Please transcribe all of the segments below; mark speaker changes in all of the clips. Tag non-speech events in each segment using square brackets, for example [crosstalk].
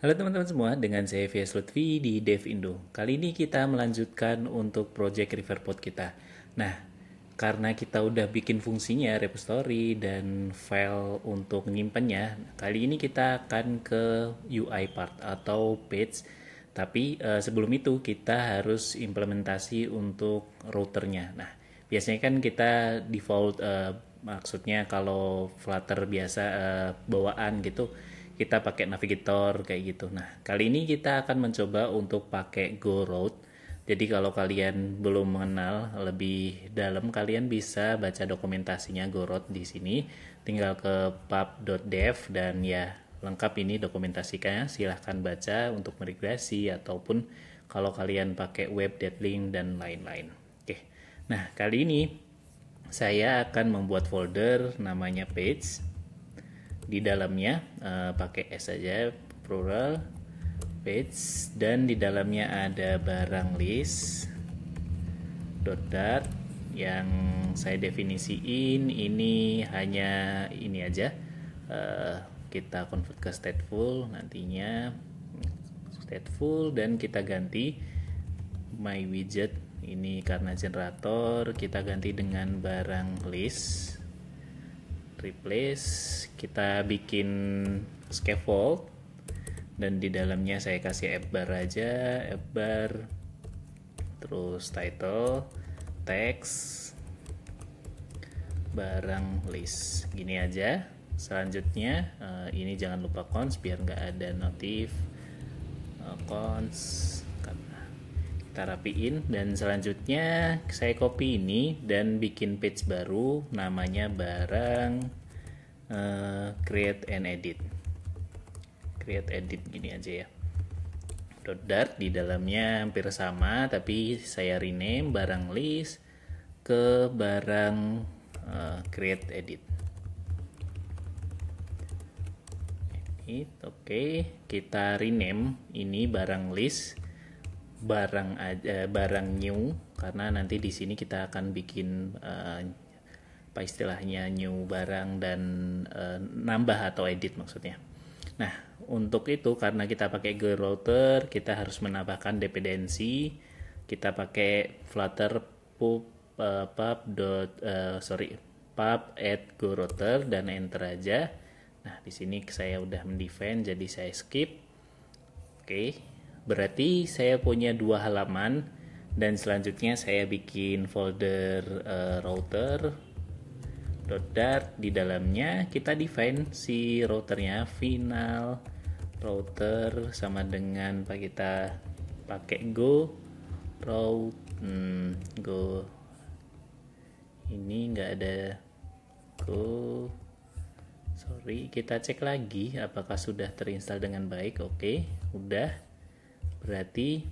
Speaker 1: Halo teman-teman semua, dengan saya VS Lutfi di Dev Indo. Kali ini kita melanjutkan untuk project Riverpod kita. Nah, karena kita udah bikin fungsinya repository dan file untuk nyimpannya, kali ini kita akan ke UI part atau page. Tapi eh, sebelum itu kita harus implementasi untuk routernya. Nah, biasanya kan kita default eh, maksudnya kalau Flutter biasa eh, bawaan gitu kita pakai navigator kayak gitu. Nah, kali ini kita akan mencoba untuk pakai GoRoad. Jadi kalau kalian belum mengenal lebih dalam, kalian bisa baca dokumentasinya GoRoad di sini. Tinggal ke pub.dev dan ya lengkap ini dokumentasikannya. Silahkan baca untuk migrasi ataupun kalau kalian pakai web deadlink dan lain-lain. Oke, nah kali ini saya akan membuat folder namanya page di dalamnya uh, pakai s saja plural page dan di dalamnya ada barang list dot dot yang saya definisiin ini hanya ini aja uh, kita convert ke stateful nantinya stateful dan kita ganti my widget ini karena generator kita ganti dengan barang list replace kita bikin scaffold dan di dalamnya saya kasih app bar aja app bar terus title text barang list gini aja selanjutnya eh, ini jangan lupa cons biar nggak ada notif eh, cons kita rapiin dan selanjutnya saya copy ini dan bikin page baru namanya barang uh, create and edit create edit gini aja ya dot dart di dalamnya hampir sama tapi saya rename barang list ke barang uh, create edit oke okay. kita rename ini barang list barang aja eh, barang new karena nanti di sini kita akan bikin uh, apa istilahnya new barang dan uh, nambah atau edit maksudnya. Nah, untuk itu karena kita pakai Go router, kita harus menambahkan dependensi. Kita pakai flutter pub uh, pub dot uh, sorry pub add go router dan enter aja. Nah, di sini saya udah mendefine jadi saya skip. Oke. Okay Berarti saya punya dua halaman dan selanjutnya saya bikin folder uh, router .dart di dalamnya kita define si routernya final router sama dengan pak kita pakai go route hmm, go ini nggak ada go sorry kita cek lagi apakah sudah terinstall dengan baik oke okay, udah berarti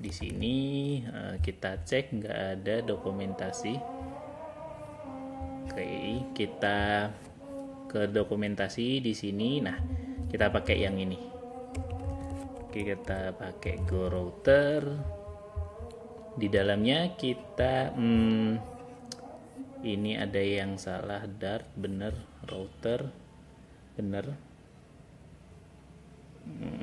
Speaker 1: di sini eh, kita cek nggak ada dokumentasi oke kita ke dokumentasi di sini nah kita pakai yang ini oke kita pakai go router di dalamnya kita hmm, ini ada yang salah dart bener router bener hmm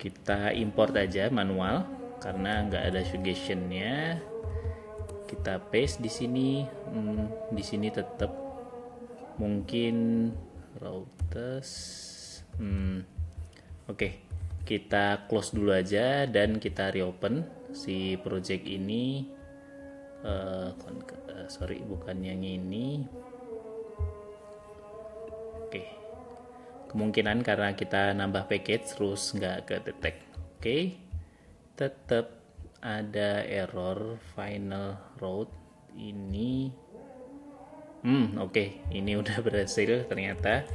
Speaker 1: kita import aja manual karena nggak ada suggestionnya kita paste di sini hmm, di sini tetap mungkin routers hmm, oke okay. kita close dulu aja dan kita reopen si project ini uh, sorry bukan yang ini kemungkinan karena kita nambah package terus nggak ke detect oke okay. tetap ada error final route ini hmm oke okay. ini udah [laughs] berhasil ternyata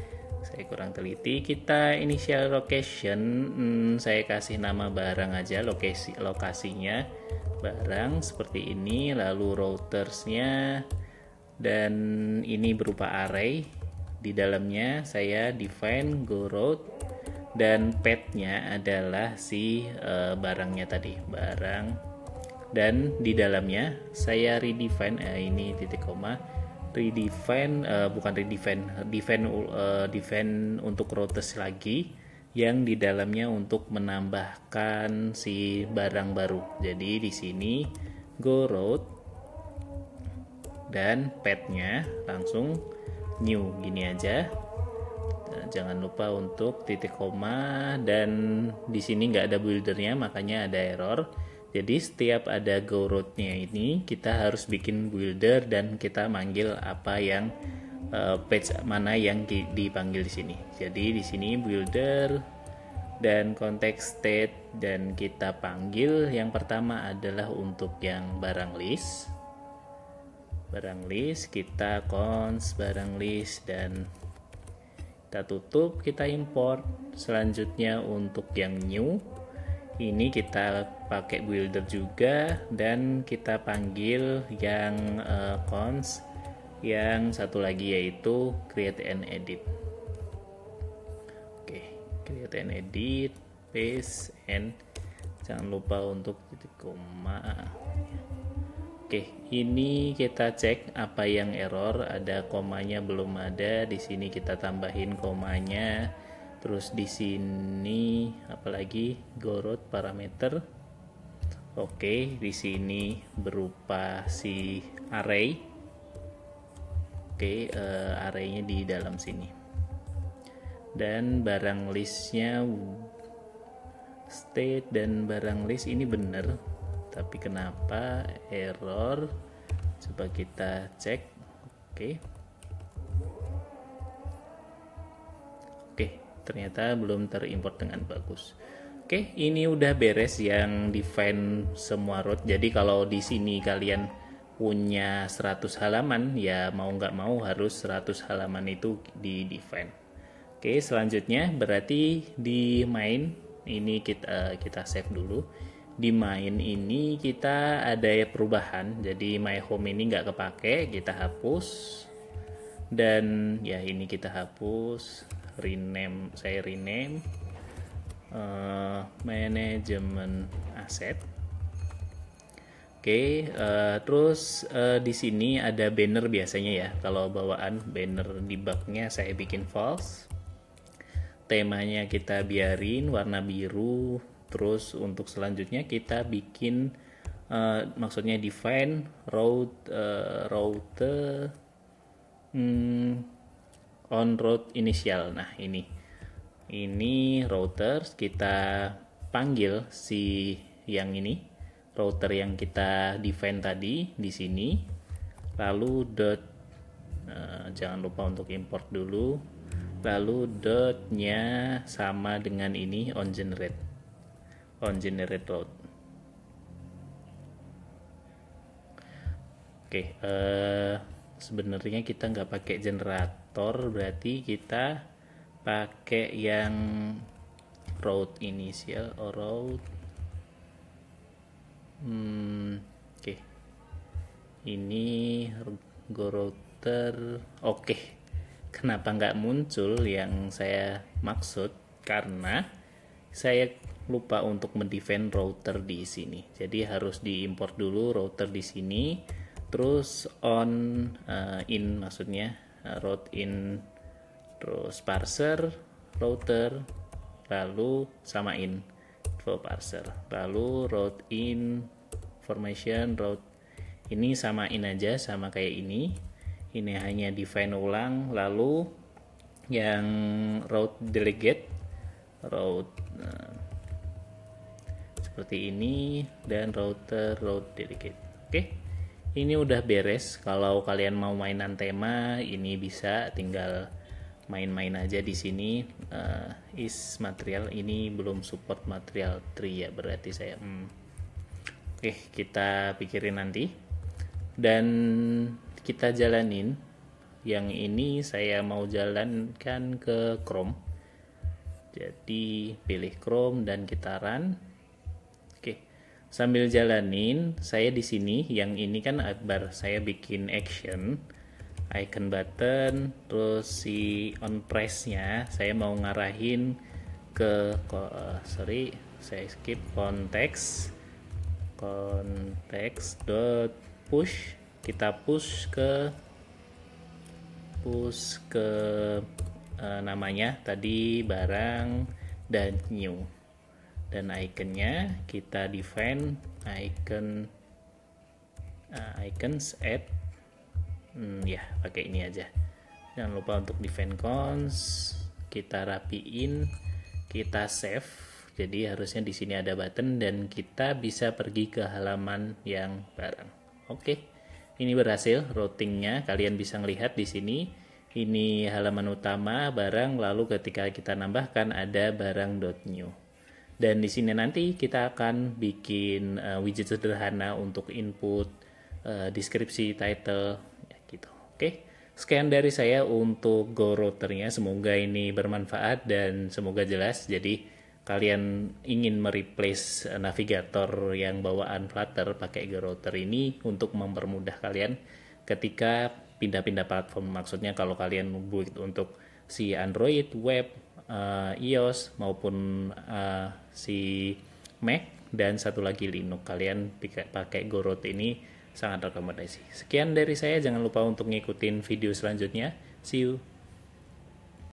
Speaker 1: saya kurang teliti kita initial location hmm, saya kasih nama barang aja lokasi lokasinya barang seperti ini lalu routersnya dan ini berupa array di dalamnya saya define go route dan petnya adalah si uh, barangnya tadi, barang dan di dalamnya saya redefine eh, ini titik koma redefine uh, bukan redefine defend uh, eh, define untuk routes lagi yang di dalamnya untuk menambahkan si barang baru. Jadi di sini go route dan petnya langsung new gini aja nah, jangan lupa untuk titik koma dan di sini nggak ada buildernya makanya ada error jadi setiap ada go route-nya ini kita harus bikin builder dan kita manggil apa yang eh, page mana yang dipanggil di sini jadi di sini builder dan konteks state dan kita panggil yang pertama adalah untuk yang barang list barang list kita cons barang list dan kita tutup kita import selanjutnya untuk yang new ini kita pakai builder juga dan kita panggil yang uh, cons yang satu lagi yaitu create and edit oke create and edit paste and jangan lupa untuk titik koma Oke, ini kita cek apa yang error. Ada komanya belum ada. Di sini kita tambahin komanya. Terus di sini apalagi gorot parameter. Oke, di sini berupa si array. Oke, uh, arraynya di dalam sini. Dan barang listnya state dan barang list ini benar tapi kenapa error coba kita cek oke okay. oke okay, ternyata belum terimport dengan bagus oke okay, ini udah beres yang define semua root jadi kalau di sini kalian punya 100 halaman ya mau nggak mau harus 100 halaman itu di define oke selanjutnya berarti di main ini kita kita save dulu di main ini kita ada perubahan jadi my home ini nggak kepake kita hapus dan ya ini kita hapus rename saya rename uh, manajemen aset oke okay, uh, eh, terus uh, di sini ada banner biasanya ya kalau bawaan banner di bugnya saya bikin false temanya kita biarin warna biru Terus untuk selanjutnya kita bikin uh, maksudnya define route uh, route hmm, on route initial. Nah, ini ini routers kita panggil si yang ini router yang kita define tadi di sini. Lalu dot uh, jangan lupa untuk import dulu. Lalu dotnya sama dengan ini on generate On generate load. Oke, okay, uh, eh, sebenarnya kita nggak pakai generator, berarti kita pakai yang route initial or route. Hmm, oke. Okay. Ini go router. Oke. Okay. Kenapa nggak muncul yang saya maksud? Karena saya lupa untuk mendefend router di sini. Jadi harus diimpor dulu router di sini, terus on uh, in maksudnya uh, eh, route in terus parser router lalu sama in for parser lalu route in formation route ini sama in aja sama kayak ini ini hanya define ulang lalu yang route delegate route eh, seperti ini dan router route dedicate oke okay? ini udah beres kalau kalian mau mainan tema ini bisa tinggal main-main aja di sini uh, is material ini belum support material tree ya berarti saya hmm. oke okay, kita pikirin nanti dan kita jalanin yang ini saya mau jalankan ke Chrome jadi pilih Chrome dan kita run sambil jalanin saya di sini yang ini kan akbar saya bikin action icon button terus si on press nya saya mau ngarahin ke eh, sorry saya skip konteks konteks dot push kita push ke push ke uh, namanya tadi barang dan new dan iconnya kita define icon uh, icons add hmm, ya pakai ini aja jangan lupa untuk define cons kita rapiin kita save jadi harusnya di sini ada button dan kita bisa pergi ke halaman yang barang oke ini berhasil routingnya kalian bisa melihat di sini ini halaman utama barang lalu ketika kita nambahkan ada barang.new dan di sini nanti kita akan bikin uh, widget sederhana untuk input uh, deskripsi, title, ya gitu. Oke, okay? sekian dari saya untuk Go Routernya. Semoga ini bermanfaat dan semoga jelas. Jadi kalian ingin mereplace eh, navigator yang bawaan Flutter pakai Go Router ini untuk mempermudah kalian ketika pindah-pindah platform. Maksudnya kalau kalian buat untuk si Android, web, uh, iOS maupun uh, si Mac dan satu lagi Linux. Kalian pakai Gorot ini sangat rekomendasi. Sekian dari saya, jangan lupa untuk ngikutin video selanjutnya. See you.